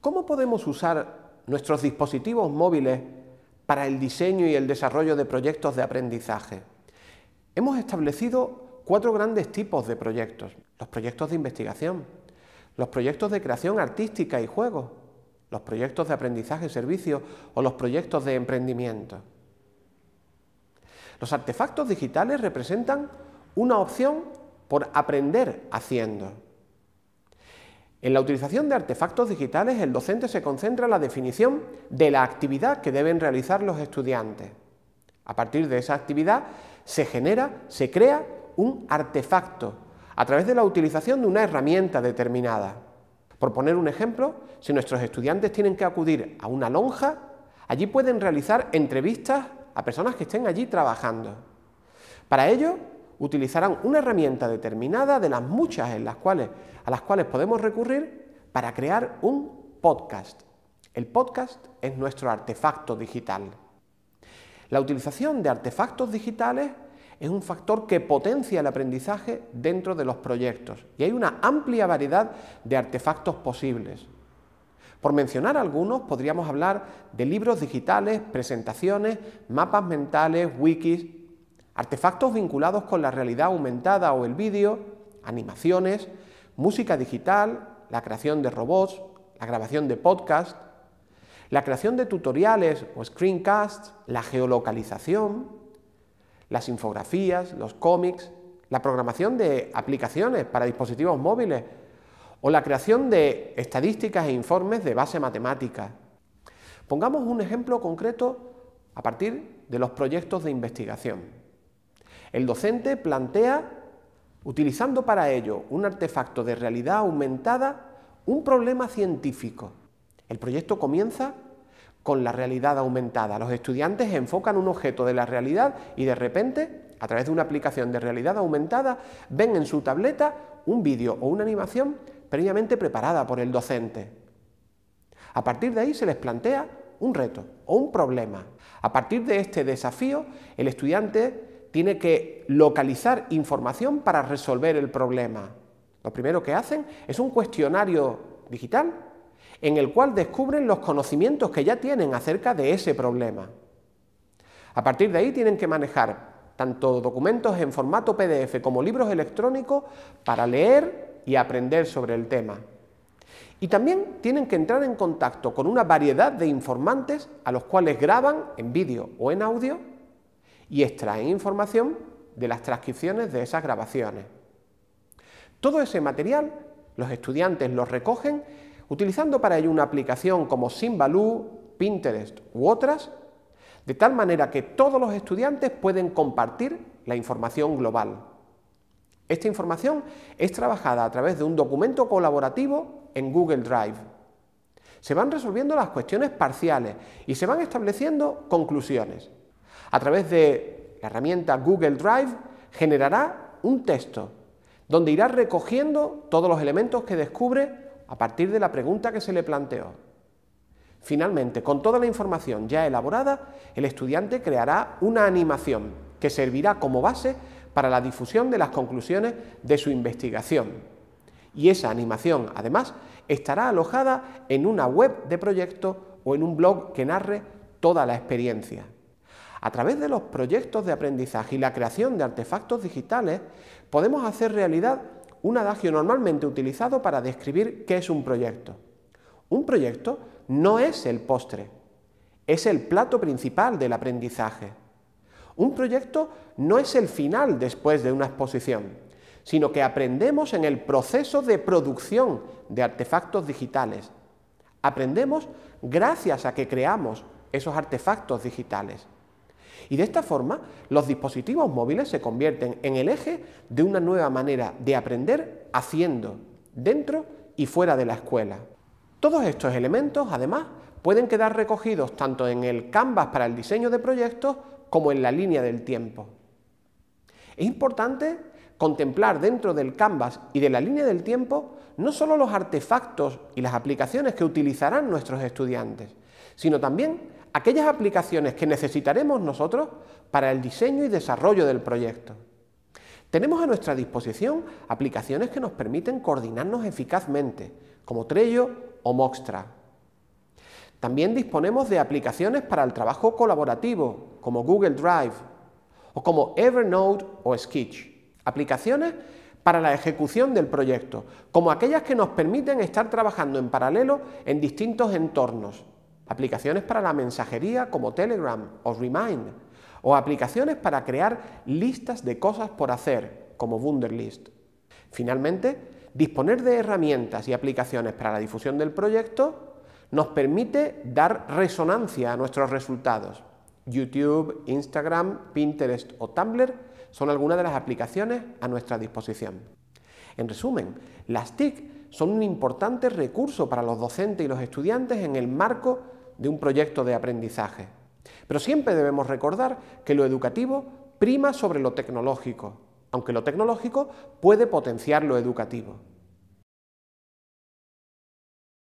¿Cómo podemos usar nuestros dispositivos móviles para el diseño y el desarrollo de proyectos de aprendizaje? Hemos establecido cuatro grandes tipos de proyectos. Los proyectos de investigación, los proyectos de creación artística y juego, los proyectos de aprendizaje y servicio o los proyectos de emprendimiento. Los artefactos digitales representan una opción por aprender haciendo. En la utilización de artefactos digitales, el docente se concentra en la definición de la actividad que deben realizar los estudiantes. A partir de esa actividad se genera, se crea un artefacto a través de la utilización de una herramienta determinada. Por poner un ejemplo, si nuestros estudiantes tienen que acudir a una lonja, allí pueden realizar entrevistas a personas que estén allí trabajando. Para ello, utilizarán una herramienta determinada de las muchas en las cuales, a las cuales podemos recurrir para crear un podcast. El podcast es nuestro artefacto digital. La utilización de artefactos digitales es un factor que potencia el aprendizaje dentro de los proyectos y hay una amplia variedad de artefactos posibles. Por mencionar algunos, podríamos hablar de libros digitales, presentaciones, mapas mentales, wikis, artefactos vinculados con la realidad aumentada o el vídeo, animaciones, música digital, la creación de robots, la grabación de podcasts, la creación de tutoriales o screencasts, la geolocalización, las infografías, los cómics, la programación de aplicaciones para dispositivos móviles o la creación de estadísticas e informes de base matemática. Pongamos un ejemplo concreto a partir de los proyectos de investigación. El docente plantea, utilizando para ello un artefacto de realidad aumentada, un problema científico. El proyecto comienza con la realidad aumentada. Los estudiantes enfocan un objeto de la realidad y de repente, a través de una aplicación de realidad aumentada, ven en su tableta un vídeo o una animación previamente preparada por el docente. A partir de ahí se les plantea un reto o un problema. A partir de este desafío, el estudiante tiene que localizar información para resolver el problema. Lo primero que hacen es un cuestionario digital en el cual descubren los conocimientos que ya tienen acerca de ese problema. A partir de ahí tienen que manejar tanto documentos en formato PDF como libros electrónicos para leer, y aprender sobre el tema. Y también tienen que entrar en contacto con una variedad de informantes a los cuales graban en vídeo o en audio y extraen información de las transcripciones de esas grabaciones. Todo ese material los estudiantes lo recogen utilizando para ello una aplicación como Simbaloo, Pinterest u otras, de tal manera que todos los estudiantes pueden compartir la información global. Esta información es trabajada a través de un documento colaborativo en Google Drive. Se van resolviendo las cuestiones parciales y se van estableciendo conclusiones. A través de la herramienta Google Drive generará un texto donde irá recogiendo todos los elementos que descubre a partir de la pregunta que se le planteó. Finalmente, con toda la información ya elaborada, el estudiante creará una animación que servirá como base para la difusión de las conclusiones de su investigación. Y esa animación, además, estará alojada en una web de proyecto o en un blog que narre toda la experiencia. A través de los proyectos de aprendizaje y la creación de artefactos digitales, podemos hacer realidad un adagio normalmente utilizado para describir qué es un proyecto. Un proyecto no es el postre, es el plato principal del aprendizaje. Un proyecto no es el final después de una exposición, sino que aprendemos en el proceso de producción de artefactos digitales. Aprendemos gracias a que creamos esos artefactos digitales. Y de esta forma, los dispositivos móviles se convierten en el eje de una nueva manera de aprender haciendo, dentro y fuera de la escuela. Todos estos elementos, además, pueden quedar recogidos tanto en el Canvas para el diseño de proyectos como en la línea del tiempo. Es importante contemplar dentro del canvas y de la línea del tiempo no solo los artefactos y las aplicaciones que utilizarán nuestros estudiantes, sino también aquellas aplicaciones que necesitaremos nosotros para el diseño y desarrollo del proyecto. Tenemos a nuestra disposición aplicaciones que nos permiten coordinarnos eficazmente, como Trello o Moxtra. También disponemos de aplicaciones para el trabajo colaborativo, como Google Drive o como Evernote o Sketch. Aplicaciones para la ejecución del proyecto, como aquellas que nos permiten estar trabajando en paralelo en distintos entornos. Aplicaciones para la mensajería como Telegram o Remind, o aplicaciones para crear listas de cosas por hacer, como Wunderlist. Finalmente, disponer de herramientas y aplicaciones para la difusión del proyecto nos permite dar resonancia a nuestros resultados. YouTube, Instagram, Pinterest o Tumblr son algunas de las aplicaciones a nuestra disposición. En resumen, las TIC son un importante recurso para los docentes y los estudiantes en el marco de un proyecto de aprendizaje. Pero siempre debemos recordar que lo educativo prima sobre lo tecnológico, aunque lo tecnológico puede potenciar lo educativo.